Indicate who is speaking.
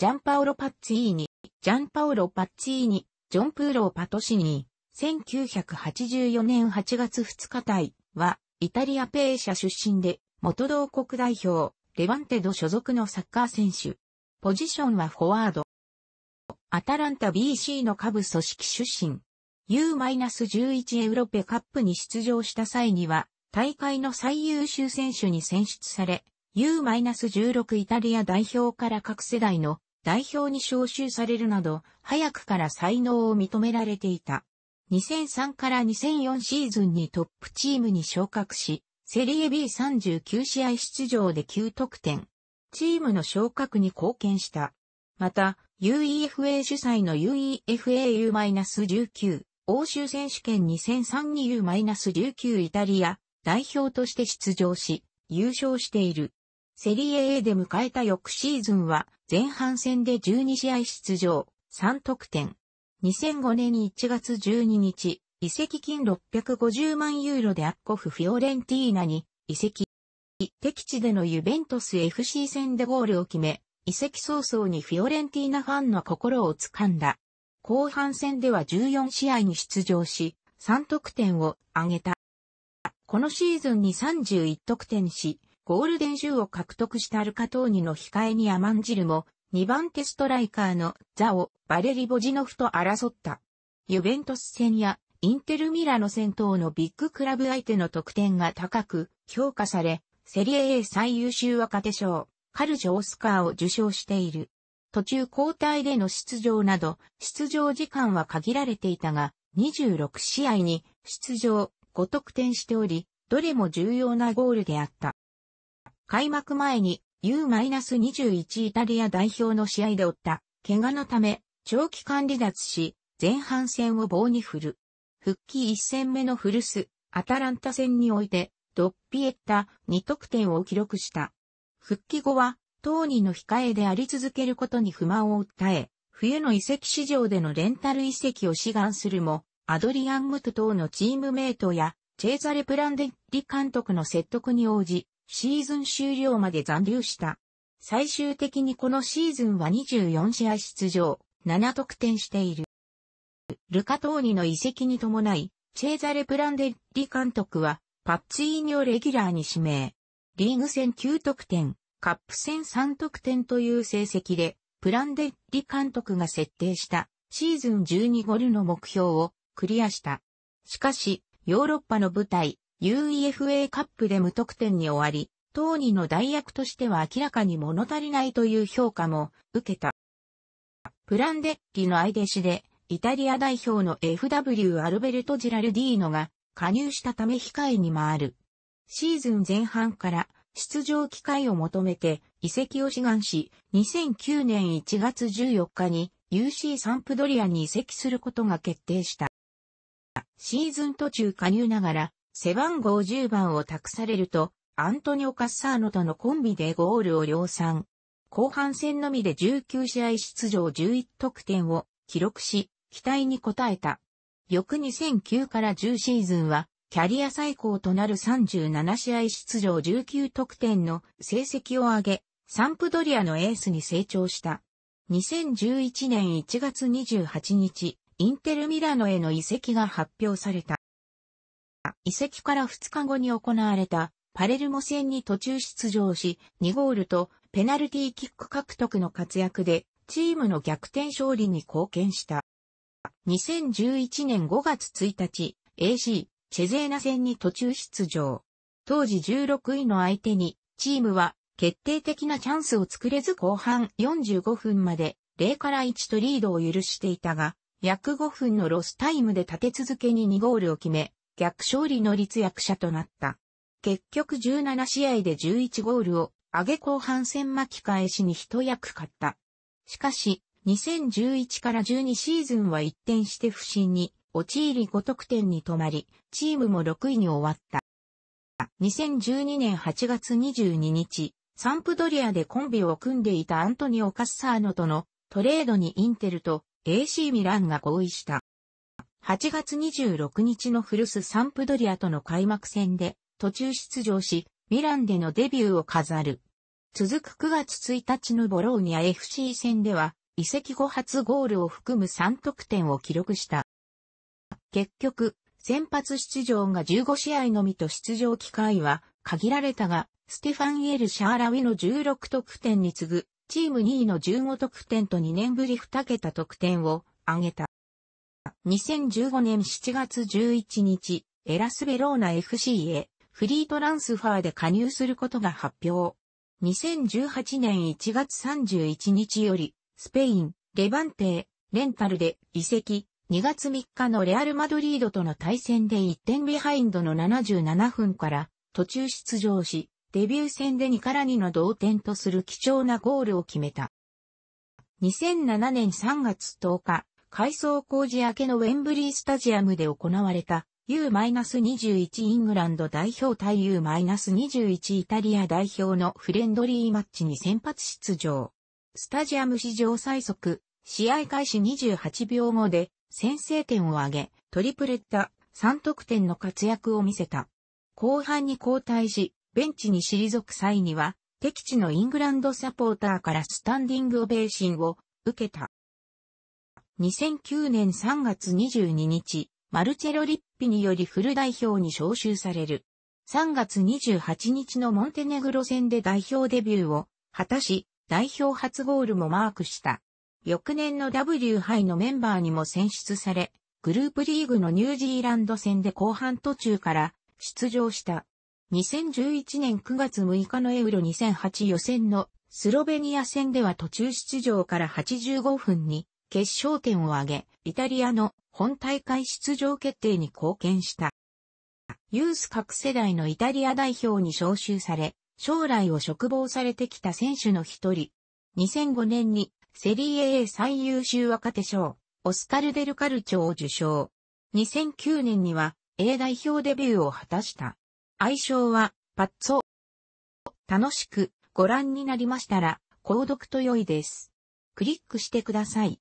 Speaker 1: ジャンパオロ・パッツィーニ、ジャンパオロ・パッツィーニ、ジョン・プーロー・パトシニー、1984年8月2日隊は、イタリアペーシャ出身で、元同国代表、レバンテド所属のサッカー選手。ポジションはフォワード。アタランタ BC の下部組織出身。U-11 エウロペカップに出場した際には、大会の最優秀選手に選出され、U-16 イタリア代表から各世代の代表に招集されるなど、早くから才能を認められていた。2003から2004シーズンにトップチームに昇格し、セリエ B39 試合出場で9得点。チームの昇格に貢献した。また、UEFA 主催の UEFAU-19 欧州選手権 2003U-19 イタリア代表として出場し、優勝している。セリエ A で迎えた翌シーズンは、前半戦で12試合出場、3得点。2005年1月12日、移籍金650万ユーロでアッコフ・フィオレンティーナに移籍。敵地でのユベントス FC 戦でゴールを決め、移籍早々にフィオレンティーナファンの心を掴んだ。後半戦では14試合に出場し、3得点を挙げた。このシーズンに31得点し、ゴールデンシューを獲得したアルカトーニの控えに甘んじるも、2番手ストライカーのザオ、バレリ・ボジノフと争った。ユベントス戦やインテル・ミラノ戦闘のビッグクラブ相手の得点が高く評価され、セリエ A 最優秀若手賞、カルジョ・オスカーを受賞している。途中交代での出場など、出場時間は限られていたが、26試合に出場、5得点しており、どれも重要なゴールであった。開幕前に U-21 イタリア代表の試合で負った怪我のため長期間離脱し前半戦を棒に振る。復帰1戦目の古巣、アタランタ戦においてドッピエッタ2得点を記録した。復帰後は当人の控えであり続けることに不満を訴え、冬の移籍市場でのレンタル移籍を志願するも、アドリアン・ムト等のチームメイトやチェーザレ・プランデッリ監督の説得に応じ、シーズン終了まで残留した。最終的にこのシーズンは24試合出場、7得点している。ルカトーニの移籍に伴い、チェーザレ・プランデッリ監督は、パッツィーニをレギュラーに指名。リーグ戦9得点、カップ戦3得点という成績で、プランデッリ監督が設定したシーズン12ゴルの目標をクリアした。しかし、ヨーロッパの舞台、UEFA カップで無得点に終わり、当人の代役としては明らかに物足りないという評価も受けた。プランデッキの相弟子で、イタリア代表の FW アルベルト・ジラルディーノが加入したため控えに回る。シーズン前半から出場機会を求めて移籍を志願し、2009年1月14日に UC サンプドリアに移籍することが決定した。シーズン途中加入ながら背番号10番を託されると、アントニオ・カッサーノとのコンビでゴールを量産。後半戦のみで19試合出場11得点を記録し、期待に応えた。翌2009から10シーズンは、キャリア最高となる37試合出場19得点の成績を上げ、サンプドリアのエースに成長した。2011年1月28日、インテルミラノへの移籍が発表された。移籍から2日後に行われたパレルモ戦に途中出場し、2ゴールとペナルティーキック獲得の活躍で、チームの逆転勝利に貢献した。2011年5月1日、AC、チェゼーナ戦に途中出場。当時16位の相手に、チームは決定的なチャンスを作れず後半45分まで0から1とリードを許していたが、約5分のロスタイムで立て続けに2ゴールを決め、逆勝利の立役者となった。結局17試合で11ゴールを上げ後半戦巻き返しに一役買った。しかし、2011から12シーズンは一転して不振に陥り5得点に止まり、チームも6位に終わった。2012年8月22日、サンプドリアでコンビを組んでいたアントニオ・カッサーノとのトレードにインテルと AC ミランが合意した。8月26日の古巣サンプドリアとの開幕戦で途中出場し、ミランでのデビューを飾る。続く9月1日のボローニア FC 戦では、移籍後初ゴールを含む3得点を記録した。結局、先発出場が15試合のみと出場機会は限られたが、ステファン・イエル・シャーラウィの16得点に次ぐ、チーム2位の15得点と2年ぶり2桁得点を挙げた。2015年7月11日、エラスベローナ FC へフリートランスファーで加入することが発表。2018年1月31日より、スペイン、レバンテ、レンタルで移籍、2月3日のレアル・マドリードとの対戦で1点ビハインドの77分から途中出場し、デビュー戦で2から2の同点とする貴重なゴールを決めた。2007年3月10日、改装工事明けのウェンブリースタジアムで行われた U-21 イングランド代表対 U-21 イタリア代表のフレンドリーマッチに先発出場。スタジアム史上最速、試合開始28秒後で先制点を挙げ、トリプレッタ3得点の活躍を見せた。後半に交代し、ベンチに退く際には、敵地のイングランドサポーターからスタンディングオベーシンを受けた。2009年3月22日、マルチェロ・リッピによりフル代表に招集される。3月28日のモンテネグロ戦で代表デビューを果たし、代表初ゴールもマークした。翌年の W 杯のメンバーにも選出され、グループリーグのニュージーランド戦で後半途中から出場した。2011年9月6日のエウロ2008予選のスロベニア戦では途中出場から85分に決勝点を挙げ、イタリアの本大会出場決定に貢献した。ユース各世代のイタリア代表に招集され、将来を嘱望されてきた選手の一人。2005年にセリエ A 最優秀若手賞、オスカルデルカルチョを受賞。2009年には A 代表デビューを果たした。愛称はパッツォ。楽しくご覧になりましたら、購読と良いです。クリックしてください。